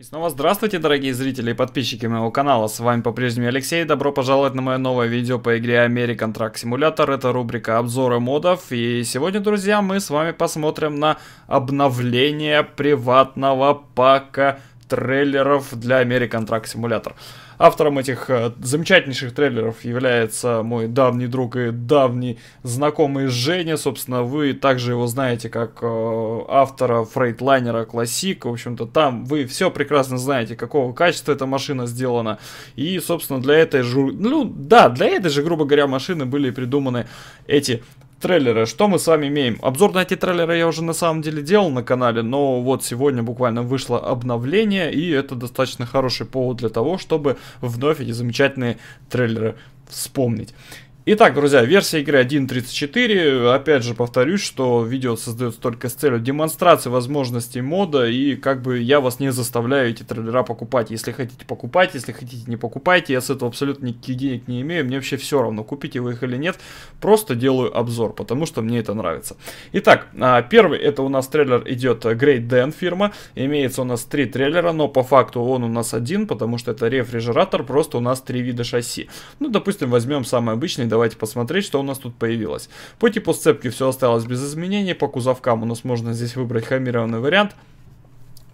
И снова здравствуйте, дорогие зрители и подписчики моего канала, с вами по-прежнему Алексей, добро пожаловать на мое новое видео по игре American Truck Simulator, это рубрика обзоры модов, и сегодня, друзья, мы с вами посмотрим на обновление приватного пака трейлеров для American Truck Simulator. Автором этих э, замечательнейших трейлеров является мой давний друг и давний знакомый Женя. Собственно, вы также его знаете как э, автора Фрейдлайнера Classic. В общем-то, там вы все прекрасно знаете, какого качества эта машина сделана. И, собственно, для этой же... Ну, да, для этой же, грубо говоря, машины были придуманы эти трейлеры. Что мы с вами имеем? Обзор на эти трейлеры я уже на самом деле делал на канале, но вот сегодня буквально вышло обновление, и это достаточно хороший повод для того, чтобы вновь эти замечательные трейлеры вспомнить. Итак, друзья, версия игры 1.34. Опять же повторюсь, что видео создается только с целью демонстрации возможностей мода. И как бы я вас не заставляю эти трейлера покупать. Если хотите, покупать. Если хотите, не покупайте. Я с этого абсолютно никаких денег не имею. Мне вообще все равно, купите вы их или нет. Просто делаю обзор, потому что мне это нравится. Итак, а, первый это у нас трейлер идет Great Dan фирма. Имеется у нас три трейлера, но по факту он у нас один, потому что это рефрижератор. Просто у нас три вида шасси. Ну, допустим, возьмем самый обычный, давайте посмотреть, что у нас тут появилось. По типу сцепки все осталось без изменений, по кузовкам у нас можно здесь выбрать хромированный вариант –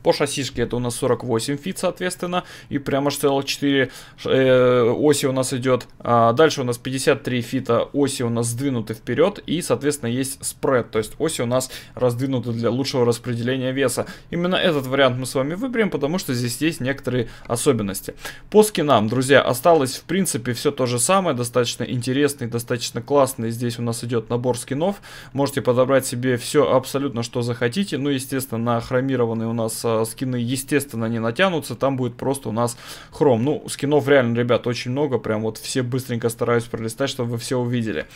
по шассишке это у нас 48 фит, соответственно, и прямо CL4 э, оси у нас идет. А дальше у нас 53 фита оси у нас сдвинуты вперед, и, соответственно, есть спред, то есть оси у нас раздвинуты для лучшего распределения веса. Именно этот вариант мы с вами выберем, потому что здесь есть некоторые особенности. По скинам, друзья, осталось, в принципе, все то же самое, достаточно интересный, достаточно классный. Здесь у нас идет набор скинов, можете подобрать себе все абсолютно, что захотите. Ну, естественно, на хромированный у нас а, скины, естественно, не натянутся, там будет просто у нас хром. Ну, скинов реально, ребят, очень много, прям вот все быстренько стараюсь пролистать, чтобы вы все увидели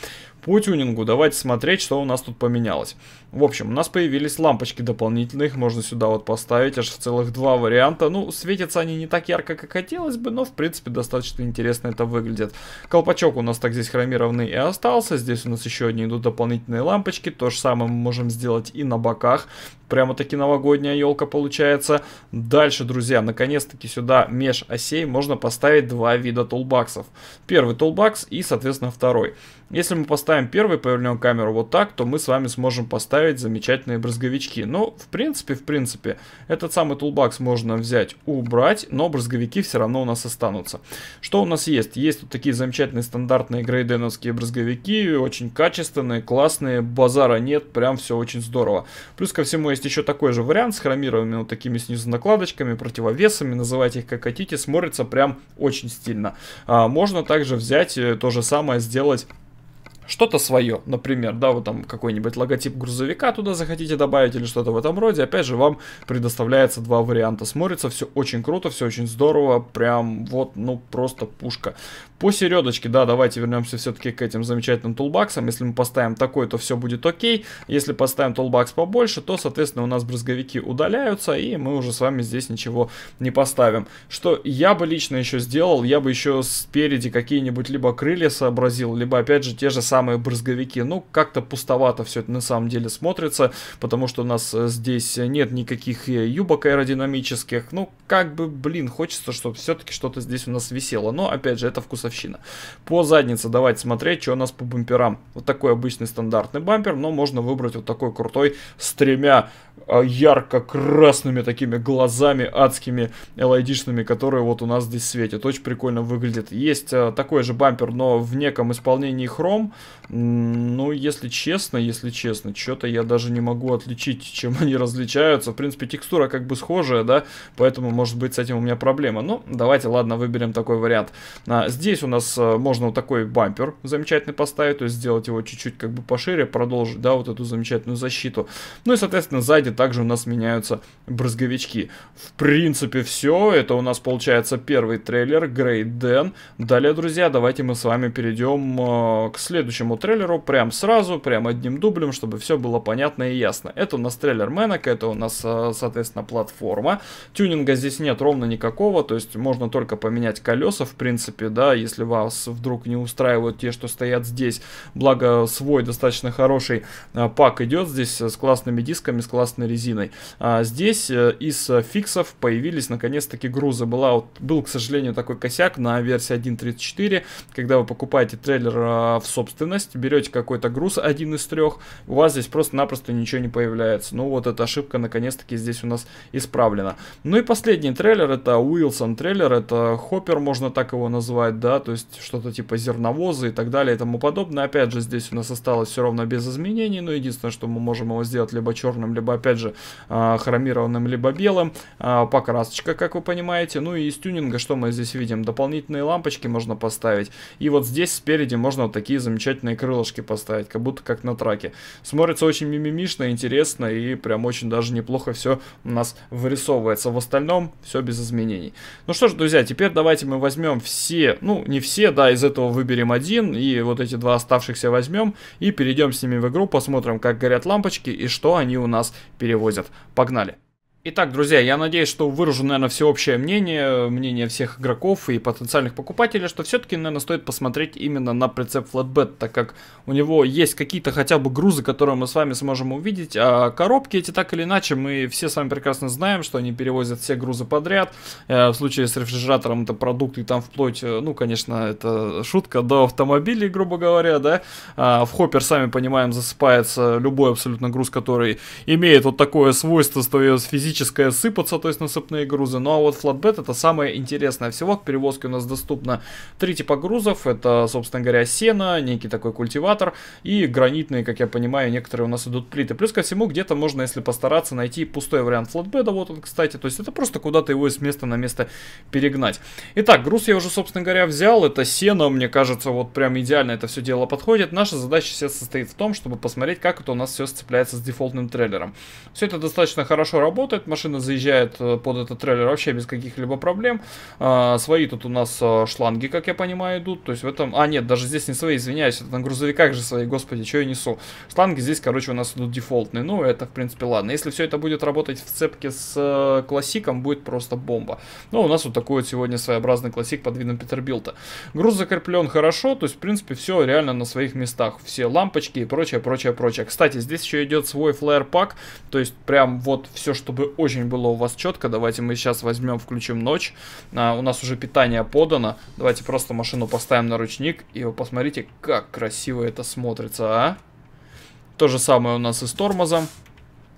по тюнингу давайте смотреть, что у нас тут поменялось. В общем, у нас появились лампочки дополнительные, их можно сюда вот поставить, аж в целых два варианта. Ну, светятся они не так ярко, как хотелось бы, но в принципе достаточно интересно это выглядит. Колпачок у нас так здесь хромированный и остался, здесь у нас еще одни идут дополнительные лампочки, то же самое мы можем сделать и на боках. Прямо таки новогодняя елка получается. Дальше, друзья, наконец-таки сюда меж осей можно поставить два вида тулбаксов. Первый тулбакс и, соответственно, второй. Если мы поставим поставим первый, повернем камеру вот так, то мы с вами сможем поставить замечательные брызговички. Ну, в принципе, в принципе, этот самый тулбакс можно взять, убрать, но брызговики все равно у нас останутся. Что у нас есть? Есть вот такие замечательные стандартные грейденовские брызговики, очень качественные, классные, базара нет, прям все очень здорово. Плюс ко всему есть еще такой же вариант с хромированными вот такими снизу накладочками, противовесами, называйте их как хотите, смотрится прям очень стильно. А, можно также взять э, то же самое, сделать что-то свое, например, да, вот там какой-нибудь логотип грузовика туда захотите добавить или что-то в этом роде, опять же, вам предоставляется два варианта. Смотрится все очень круто, все очень здорово, прям вот, ну, просто пушка. По середочке, да, давайте вернемся все-таки к этим замечательным тулбаксам. Если мы поставим такой, то все будет окей. Если поставим тулбакс побольше, то, соответственно, у нас брызговики удаляются, и мы уже с вами здесь ничего не поставим. Что я бы лично еще сделал, я бы еще спереди какие-нибудь либо крылья сообразил, либо, опять же, те же самые самые брызговики. Ну, как-то пустовато все это на самом деле смотрится, потому что у нас э, здесь нет никаких э, юбок аэродинамических. Ну, как бы, блин, хочется, чтобы все-таки что-то здесь у нас висело. Но, опять же, это вкусовщина. По заднице давайте смотреть, что у нас по бамперам. Вот такой обычный стандартный бампер, но можно выбрать вот такой крутой с тремя э, ярко-красными такими глазами адскими LED-шными, которые вот у нас здесь светят. Очень прикольно выглядит. Есть такой же бампер, но в неком исполнении хром. Ну, если честно, если честно, что-то я даже не могу отличить, чем они различаются. В принципе, текстура как бы схожая, да, поэтому, может быть, с этим у меня проблема. Ну, давайте, ладно, выберем такой вариант. А, здесь у нас а, можно вот такой бампер замечательный поставить, то есть сделать его чуть-чуть как бы пошире, продолжить, да, вот эту замечательную защиту. Ну и, соответственно, сзади также у нас меняются брызговички. В принципе, все. Это у нас, получается, первый трейлер Great Den. Далее, друзья, давайте мы с вами перейдем э, к следующему следующему трейлеру прям сразу, прям одним дублем, чтобы все было понятно и ясно. Это у нас трейлер Мэнок, это у нас, э, соответственно, платформа. Тюнинга здесь нет ровно никакого, то есть можно только поменять колеса, в принципе, да, если вас вдруг не устраивают те, что стоят здесь. Благо, свой достаточно хороший э, пак идет здесь э, с классными дисками, с классной резиной. А здесь из фиксов появились, наконец-таки, грузы. Была, вот, был, к сожалению, такой косяк на версии 1.34, когда вы покупаете трейлер в собственном собственность, берете какой-то груз, один из трех, у вас здесь просто-напросто ничего не появляется. Ну вот эта ошибка наконец-таки здесь у нас исправлена. Ну и последний трейлер, это Уилсон трейлер, это хоппер, можно так его назвать, да, то есть что-то типа зерновозы и так далее и тому подобное. Опять же, здесь у нас осталось все равно без изменений, но единственное, что мы можем его сделать либо черным, либо опять же а, хромированным, либо белым. А, покрасочка, как вы понимаете. Ну и из тюнинга, что мы здесь видим? Дополнительные лампочки можно поставить. И вот здесь спереди можно вот такие замечательные замечательные крылышки поставить, как будто как на траке. Смотрится очень мимимишно, интересно и прям очень даже неплохо все у нас вырисовывается. В остальном все без изменений. Ну что ж, друзья, теперь давайте мы возьмем все, ну не все, да, из этого выберем один и вот эти два оставшихся возьмем и перейдем с ними в игру, посмотрим, как горят лампочки и что они у нас перевозят. Погнали! Итак, друзья, я надеюсь, что выражу, наверное, всеобщее мнение, мнение всех игроков и потенциальных покупателей, что все-таки, наверное, стоит посмотреть именно на прицеп Flatbed, так как у него есть какие-то хотя бы грузы, которые мы с вами сможем увидеть, а коробки эти так или иначе, мы все с вами прекрасно знаем, что они перевозят все грузы подряд, э, в случае с рефрижератором это продукты там вплоть, э, ну, конечно, это шутка, до автомобилей, грубо говоря, да, а в хоппер, сами понимаем, засыпается любой абсолютно груз, который имеет вот такое свойство, что физически физическое сыпаться, то есть насыпные грузы. Ну а вот флатбед это самое интересное всего. К перевозке у нас доступно три типа грузов. Это, собственно говоря, сено, некий такой культиватор и гранитные, как я понимаю, некоторые у нас идут плиты. Плюс ко всему, где-то можно, если постараться, найти пустой вариант флатбеда. Вот он, кстати. То есть это просто куда-то его из места на место перегнать. Итак, груз я уже, собственно говоря, взял. Это сено, мне кажется, вот прям идеально это все дело подходит. Наша задача сейчас состоит в том, чтобы посмотреть, как это у нас все сцепляется с дефолтным трейлером. Все это достаточно хорошо работает эта машина заезжает э, под этот трейлер вообще без каких-либо проблем. А, свои тут у нас э, шланги, как я понимаю, идут. То есть в этом... А, нет, даже здесь не свои, извиняюсь. Это на грузовиках же свои, господи, что я несу. Шланги здесь, короче, у нас идут дефолтные. Ну, это, в принципе, ладно. Если все это будет работать в цепке с э, классиком, будет просто бомба. Ну, у нас вот такой вот сегодня своеобразный классик под видом Петербилта. Груз закреплен хорошо, то есть, в принципе, все реально на своих местах. Все лампочки и прочее, прочее, прочее. Кстати, здесь еще идет свой флэр-пак, то есть прям вот все, чтобы очень было у вас четко. Давайте мы сейчас возьмем, включим ночь. А, у нас уже питание подано. Давайте просто машину поставим на ручник. И вы посмотрите, как красиво это смотрится, а? То же самое у нас и с тормозом.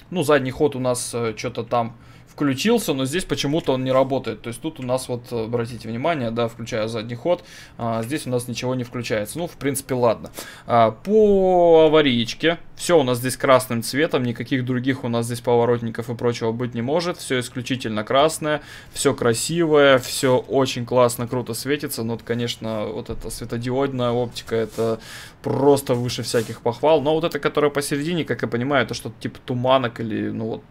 Ну, задний ход у нас э, что-то там включился, но здесь почему-то он не работает. То есть тут у нас вот, э, обратите внимание, да, включая задний ход, а, здесь у нас ничего не включается. Ну, в принципе, ладно. А, по аварийке все у нас здесь красным цветом, никаких других у нас здесь поворотников и прочего быть не может. Все исключительно красное, все красивое, все очень классно, круто светится. Но, ну, вот, конечно, вот эта светодиодная оптика, это просто выше всяких похвал. Но вот это, которое посередине, как я понимаю, это что-то типа туманок или, ну вот,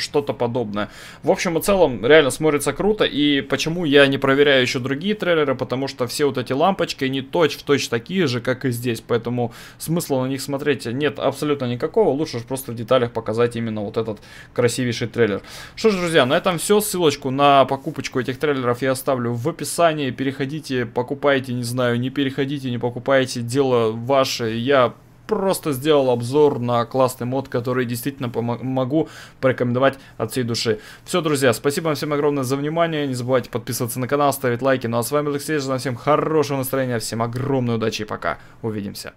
что-то подобное. В общем и целом, реально смотрится круто. И почему я не проверяю еще другие трейлеры, потому что все вот эти лампочки, они точь-в-точь -точь такие же, как и здесь. Поэтому смысла на них смотреть нет абсолютно никакого. Лучше же просто в деталях показать именно вот этот красивейший трейлер. Что ж, друзья, на этом все. Ссылочку на покупочку этих трейлеров я оставлю в описании. Переходите, покупайте, не знаю, не переходите, не покупайте. Дело ваше. Я просто сделал обзор на классный мод, который действительно могу порекомендовать от всей души. Все, друзья, спасибо вам всем огромное за внимание. Не забывайте подписываться на канал, ставить лайки. Ну а с вами Алексей Ждан. Всем хорошего настроения, всем огромной удачи и пока. Увидимся.